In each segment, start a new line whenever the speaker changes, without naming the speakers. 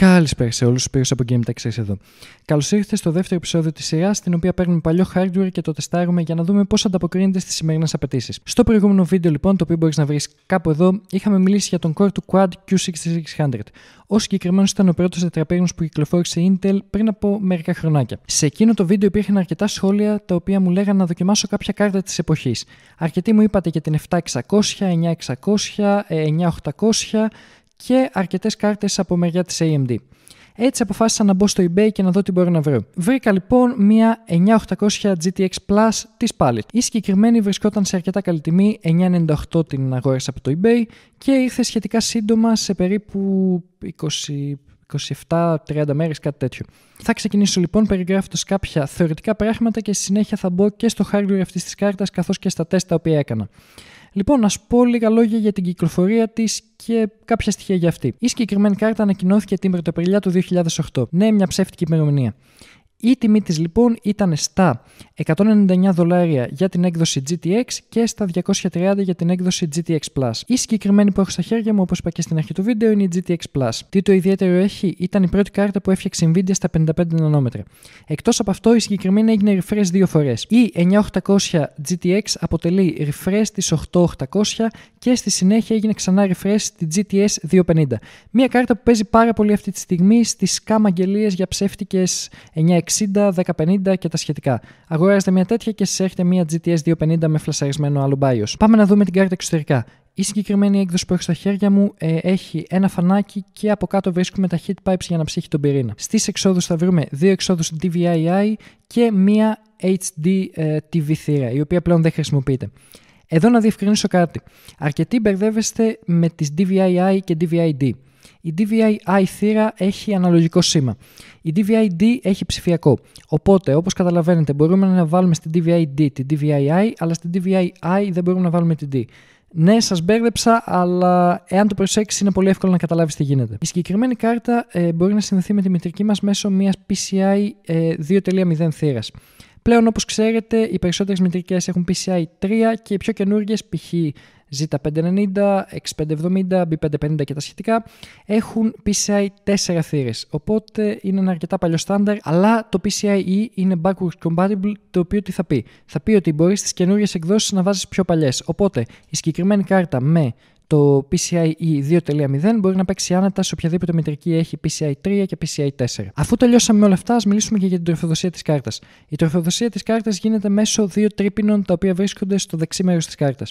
Καλησπέρα σε όλους, πήρε από Game Tech εδώ. Καλώς ήρθατε στο δεύτερο επεισόδιο της σειρά, στην οποία παίρνουμε παλιό hardware και το τεστάρουμε για να δούμε πώς ανταποκρίνεται στις σημερινές απαιτήσεις. Στο προηγούμενο βίντεο, λοιπόν, το οποίο μπορείς να βρεις κάπου εδώ, είχαμε μιλήσει για τον core του Quad Q6600. Ο συγκεκριμένος ήταν ο πρώτος τετραπέγνο που κυκλοφόρησε Intel πριν από μερικά χρονάκια. Σε εκείνο το βίντεο υπήρχαν αρκετά σχόλια τα οποία μου λέγανε να δοκιμάσω κάποια κάρτα της εποχής. Αρκετοί μου είπατε για την 7600, 9600, 9800 και αρκετές κάρτες από μεριά της AMD. Έτσι αποφάσισα να μπω στο eBay και να δω τι μπορώ να βρω. Βρήκα λοιπόν μια 9800 GTX Plus της πάλι. Η συγκεκριμένη βρισκόταν σε αρκετά καλή τιμή, 998 την αγόρασα από το eBay και ήρθε σχετικά σύντομα σε περίπου 20 27-30 μέρες, κάτι τέτοιο. Θα ξεκινήσω λοιπόν περιγράφοντας κάποια θεωρητικά πράγματα και στη συνέχεια θα μπω και στο hardware αυτής της κάρτας καθώς και στα τεστ τα οποία έκανα. Λοιπόν, ας πω λίγα λόγια για την κυκλοφορία της και κάποια στοιχεία για αυτή. Η συγκεκριμένη κάρτα ανακοινώθηκε την Πρωταπριλιά του 2008. Ναι, μια ψεύτικη ημερομηνία. Η τιμή της λοιπόν ήταν στα 199 δολάρια για την έκδοση GTX και στα 230 για την έκδοση GTX Plus. Η συγκεκριμένη που έχω στα χέρια μου, όπως είπα και στην αρχή του βίντεο, είναι η GTX Plus. Τι το ιδιαίτερο έχει, ήταν η πρώτη κάρτα που έφτιαξε Nvidia στα 55 νανόμετρα. Εκτός από αυτό, η συγκεκριμένη έγινε refresh δύο φορές. Η 9800 GTX αποτελεί refresh της 8800 και στη συνέχεια έγινε ξανά refresh στη GTS 250. Μια κάρτα που παίζει πάρα πολύ αυτή τη στιγμή στις καμαγγελίες για ψεύτικες 960 60, 1050 και τα σχετικά. Αγοράζετε μια τέτοια και σας έρχεται μια GTS 250 με φλασαρισμένο άλλο Πάμε να δούμε την κάρτα εξωτερικά. Η συγκεκριμένη έκδοση που έχω στα χέρια μου ε, έχει ένα φανάκι και από κάτω βρίσκουμε τα heat pipes για να ψύχει τον πυρήνα. Στις εξόδους θα βρούμε δύο εξόδους DVI DVI-I και μία HD ε, TV θύρα, η οποία πλέον δεν χρησιμοποιείται. Εδώ να διευκρινίσω κάτι. Αρκετοί μπερδεύεστε με τις DVI-I και DVI-D. Η DVI-I θύρα έχει αναλογικό σήμα. Η DVI-D έχει ψηφιακό. Οπότε, όπως καταλαβαίνετε, μπορούμε να βάλουμε στην DVI-D την DVI-I, αλλά στην DVI-I δεν μπορούμε να βάλουμε την D. Ναι, σας μπέρδεψα, αλλά εάν το προσέξεις, είναι πολύ εύκολο να καταλάβεις τι γίνεται. Η συγκεκριμένη κάρτα ε, μπορεί να συνδεθεί με τη μητρική μας μέσω μιας PCI ε, 2.0 θύρας. Πλέον, όπως ξέρετε, οι περισσότερες μητρικές έχουν PCI 3 και οι πιο καινούργιες, π.χ. Z590, X570, B550 και τα σχετικά έχουν PCI 4 θύρες. Οπότε είναι ένα αρκετά παλιό στάνταρ, αλλά το PCIe είναι backwards compatible, το οποίο τι θα πει. Θα πει ότι μπορείς στις καινούριες εκδόσεις να βάζεις πιο παλιές. Οπότε η συγκεκριμένη κάρτα με το PCIe 2.0 μπορεί να παίξει άνετα σε οποιαδήποτε μετρική έχει PCI 3 και PCI 4. Αφού τελειώσαμε με όλα αυτά, ας μιλήσουμε και για την τροφοδοσία της κάρτας. Η τροφοδοσία της κάρτας γίνεται μέσω δύο τρίπινων τα οποία βρίσκονται στο δεξί μέρος της κάρτας.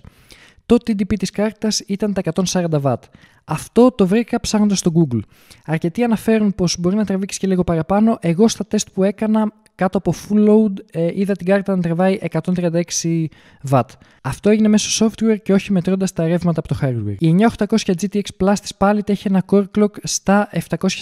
Το TDP της κάρτας ήταν τα 140 W. Αυτό το βρήκα ψάχνοντας στο Google. Αρκετοί αναφέρουν πως μπορεί να τραβήξεις και λίγο παραπάνω. Εγώ στα τεστ που έκανα κάτω από full load ε, είδα την κάρτα να τρεβαει 136 W. Αυτό έγινε μέσω software και όχι μετρώντας τα ρεύματα από το hardware. Η 9800 GTX Plus της Palit έχει ένα core clock στα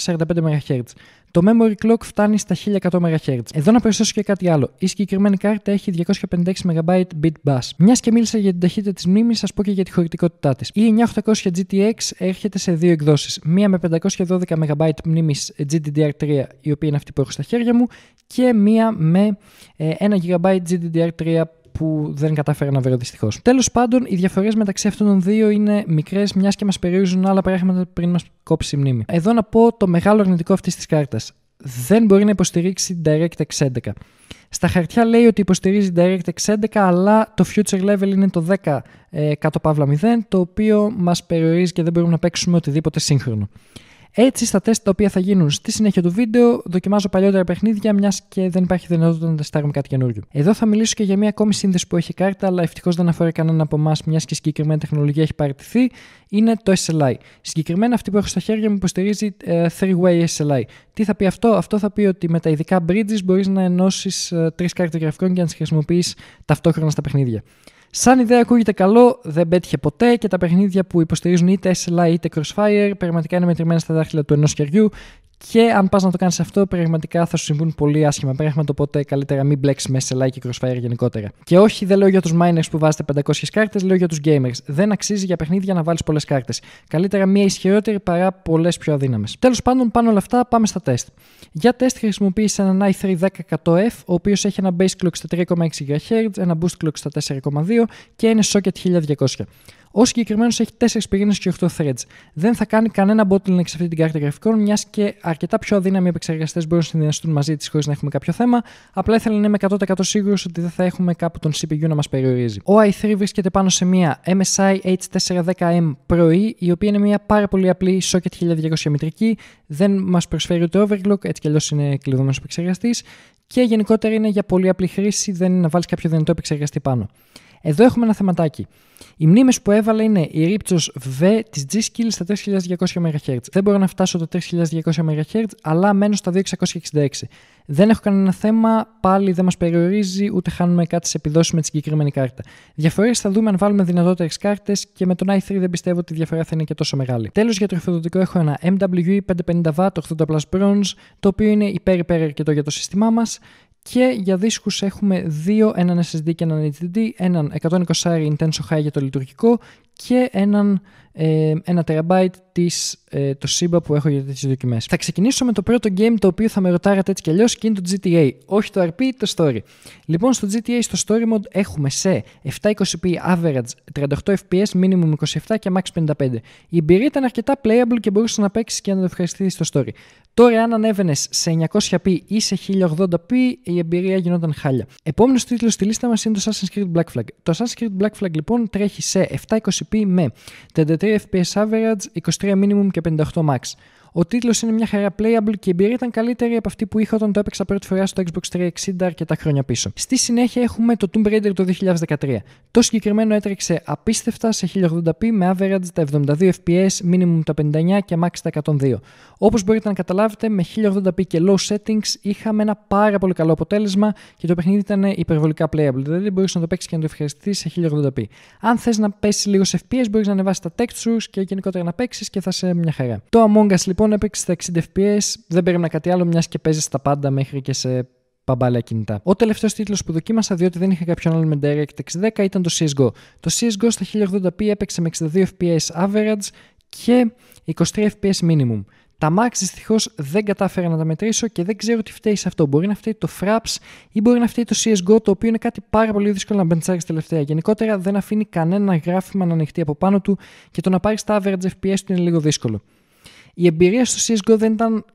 745 MHz. Το memory clock φτάνει στα 1100 MHz. Εδώ να προσθέσω και κάτι άλλο. Η συγκεκριμένη κάρτα έχει 256 MB bit bus. Μιας και μίλησα για την ταχύτητα της μνήμης, σα πω και για τη χωρητικότητά της. Η 9800 GTX έρχεται σε δύο εκδόσεις. Μία με 512 MB μνήμη GDDR3, η οποία είναι αυτή που έχω στα χέρια μου, και μία με 1 GB GDDR3 που δεν κατάφερα να βρω δυστυχώς. Τέλος πάντων, οι διαφορές μεταξύ αυτών των δύο είναι μικρές, μιας και μας περιορίζουν άλλα πράγματα πριν μας κόψει η μνήμη. Εδώ να πω το μεγάλο αρνητικό αυτής της κάρτας. Δεν μπορεί να υποστηρίξει DirectX 11. Στα χαρτιά λέει ότι υποστηρίζει DirectX 11, αλλά το future level είναι το 10 ε, κάτω παύλα 0, το οποίο μας περιορίζει και δεν μπορούμε να παίξουμε οτιδήποτε σύγχρονο. Έτσι, στα τεστ τα οποία θα γίνουν στη συνέχεια του βίντεο, δοκιμάζω παλιότερα παιχνίδια, μιας και δεν υπάρχει δυνατότητα να τεστάρουμε κάτι καινούριο. Εδώ θα μιλήσω και για μια ακόμη σύνδεση που έχει κάρτα, αλλά ευτυχώς δεν αφορά κανέναν από εμάς, μιας και συγκεκριμένη τεχνολογία έχει παραιτηθεί είναι το SLI. Συγκεκριμένα αυτή που έχω στα χέρια μου υποστηρίζει 3 ε, three-way SLI. Τι θα πει αυτό, αυτό θα πει ότι με τα ειδικά bridges μπορείς να ενώσεις uh, ε, τρεις κάρτε γραφικών και να τις χρησιμοποιείς ταυτόχρονα στα παιχνίδια. Σαν ιδέα ακούγεται καλό, δεν πέτυχε ποτέ και τα παιχνίδια που υποστηρίζουν είτε SLI είτε Crossfire πραγματικά είναι μετρημένα στα δάχτυλα του ενός χεριού και αν πας να το κάνεις αυτό, πραγματικά θα σου συμβούν πολύ άσχημα πράγματα. Οπότε καλύτερα μην μπλέξεις μέσα σε like και crossfire γενικότερα. Και όχι, δεν λέω για τους miners που βάζετε 500 κάρτες, λέω για τους gamers. Δεν αξίζει για παιχνίδια να βάλεις πολλές κάρτες. Καλύτερα μία ισχυρότερη παρά πολλές πιο αδύναμες. Τέλος πάντων, πάνω όλα αυτά, πάμε στα τεστ. Για τεστ χρησιμοποιήσει εναν έναν 10100 f ο οποίος έχει ένα base clock στα 3,6 GHz, ένα boost clock στα 4,2 και ένα socket 1200. Ο συγκεκριμένος έχει 4 πυρήνες και 8 threads. Δεν θα κάνει κανένα bottleneck σε αυτή την κάρτα γραφικών, μιας και αρκετά πιο αδύναμοι επεξεργαστές μπορούν να συνδυαστούν μαζί της χωρίς να έχουμε κάποιο θέμα. Απλά ήθελα να είμαι 100% σίγουρος ότι δεν θα έχουμε κάπου τον CPU να μας περιορίζει. Ο i3 βρίσκεται πάνω σε μια MSI H410M πρωί, η οποία είναι μια πάρα πολύ απλή socket 1200 μητρική, δεν μας προσφέρει ούτε overclock, έτσι κι αλλιώς είναι κλειδωμένος επεξεργαστής και γενικότερα είναι για πολύ απλή χρήση, δεν είναι να βάλεις κάποιο δυνατό επεξεργαστή πάνω. Εδώ έχουμε ένα θεματάκι. Οι μνήμε που έβαλα είναι η ρήψο V της G-Skill στα 3200 MHz. Δεν μπορώ να φτάσω το 3200 MHz, αλλά μένω στα 2666. Δεν έχω κανένα θέμα, πάλι δεν μας περιορίζει, ούτε χάνουμε κάτι σε επιδόσεις με τη συγκεκριμένη κάρτα. Διαφορές θα δούμε αν βάλουμε δυνατότερες κάρτες και με τον i3 δεν πιστεύω ότι η διαφορά θα είναι και τόσο μεγάλη. Τέλος, για το τροφοδοτικό έχω ένα MWE 550W 80 Plus Bronze, το οποίο είναι υπέρ υπέρ αρκετό για το σύστημά μας. Και για δίσκους έχουμε δύο, έναν SSD και έναν HDD, έναν 120 Intenso High για το λειτουργικό και έναν, ε, ένα τεραμπάιτ της, ε, το SIBA που έχω για τις δοκιμές. Θα ξεκινήσω με το πρώτο game το οποίο θα με ρωτάρατε έτσι κι αλλιώς και είναι το GTA, όχι το RP, το story. Λοιπόν στο GTA στο story mode έχουμε σε 720p average, 38 fps, minimum 27 και max 55. Η εμπειρία ήταν αρκετά playable και μπορούσε να παίξει και να το ευχαριστηθεί στο story. Τώρα αν ανέβαινε σε 900p ή σε 1080p η εμπειρία γινόταν χάλια. Επόμενος τίτλος στη λίστα μας είναι το Assassin's Creed Black Flag. Το Assassin's Creed Black Flag λοιπόν τρέχει σε 720 με 33 FPS average, 23 minimum και 58 max. Ο τίτλος είναι μια χαρά playable και η εμπειρία ήταν καλύτερη από αυτή που είχα όταν το έπαιξα πρώτη φορά στο Xbox 360 αρκετά χρόνια πίσω. Στη συνέχεια έχουμε το Tomb Raider το 2013. Το συγκεκριμένο έτρεξε απίστευτα σε 1080p με average τα 72 FPS, minimum τα 59 και max τα 102. Όπως μπορείτε να καταλάβετε, με 1080p και low settings είχαμε ένα πάρα πολύ καλό αποτέλεσμα και το παιχνίδι ήταν υπερβολικά playable. Δηλαδή μπορείς να το παίξεις και να το ευχαριστείς σε 1080p. Αν θες να πέσεις λίγο σε FPS, μπορείς να ανεβάσεις τα textures και γενικότερα να παίξεις και θα σε μια χαρά. Το Among Us λοιπόν λοιπόν έπαιξε στα 60 FPS, δεν περίμενα κάτι άλλο, μιας και παίζεις τα πάντα μέχρι και σε παμπάλια κινητά. Ο τελευταίος τίτλος που δοκίμασα, διότι δεν είχα κάποιον άλλο με DirectX 10, ήταν το CSGO. Το CSGO στα 1080p έπαιξε με 62 FPS average και 23 FPS minimum. Τα max δυστυχώς δεν κατάφερα να τα μετρήσω και δεν ξέρω τι φταίει σε αυτό. Μπορεί να φταίει το Fraps ή μπορεί να φταίει το CSGO, το οποίο είναι κάτι πάρα πολύ δύσκολο να μπεντσάρει τελευταία. Γενικότερα δεν αφήνει κανένα γράφημα να ανοιχτεί από πάνω του και το να πάρεις τα average FPS του είναι λίγο δύσκολο. Η εμπειρία στο CSGO δεν ήταν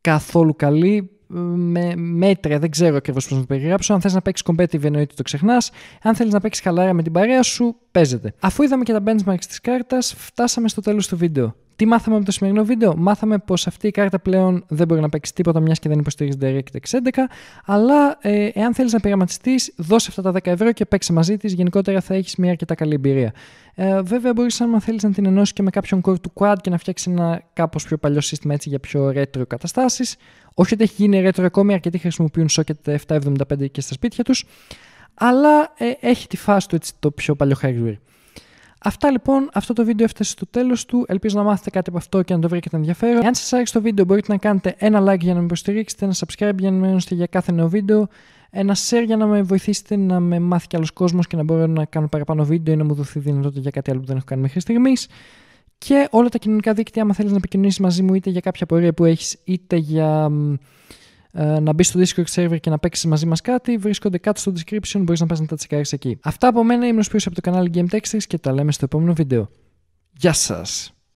καθόλου καλή ε, με μέτρια, δεν ξέρω ακριβώς πώς να το περιγράψω. Αν θες να παίξεις competitive, εννοείται το ξεχνάς. Αν θέλεις να παίξεις χαλάρα με την παρέα σου, παίζεται. Αφού είδαμε και τα benchmarks της κάρτας, φτάσαμε στο τέλος του βίντεο. Τι μάθαμε από το σημερινό βίντεο. Μάθαμε πως αυτή η κάρτα πλέον δεν μπορεί να παίξει τίποτα μιας και δεν υποστηρίζει DirectX 11. Αλλά ε, εάν θέλεις να πειραματιστείς, δώσε αυτά τα 10 ευρώ και παίξε μαζί της. Γενικότερα θα έχεις μια αρκετά καλή εμπειρία. Ε, βέβαια, μπορείς αν θέλεις να την ενώσεις και με κάποιον core του quad και να φτιάξεις ένα κάπως πιο παλιό σύστημα έτσι για πιο ρέτρο καταστάσεις. Όχι ότι έχει γίνει retro ακόμη, αρκετοί χρησιμοποιούν socket 775 και στα σπίτια τους. Αλλά ε, έχει τη φάση του έτσι, το πιο παλιό hardware. Αυτά λοιπόν, αυτό το βίντεο έφτασε στο τέλος του. Ελπίζω να μάθετε κάτι από αυτό και να το βρήκατε ενδιαφέρον. Αν σας άρεσε το βίντεο, μπορείτε να κάνετε ένα like για να με υποστηρίξετε, ένα subscribe για να ενώσετε για κάθε νέο βίντεο, ένα share για να με βοηθήσετε να με μάθει κι άλλος κόσμος και να μπορώ να κάνω παραπάνω βίντεο ή να μου δοθεί δυνατότητα για κάτι άλλο που δεν έχω κάνει μέχρι στιγμής. Και όλα τα κοινωνικά δίκτυα, άμα θέλεις να επικοινωνήσεις μαζί μου είτε για κάποια πορεία που έχεις, είτε για ε, να μπει στο Discord server και να παίξεις μαζί μας κάτι, βρίσκονται κάτω στο description, μπορείς να πας να τα τσεκάρεις εκεί. Αυτά από μένα, είμαι ο από το κανάλι Game Textures και τα λέμε στο επόμενο βίντεο. Γεια σας!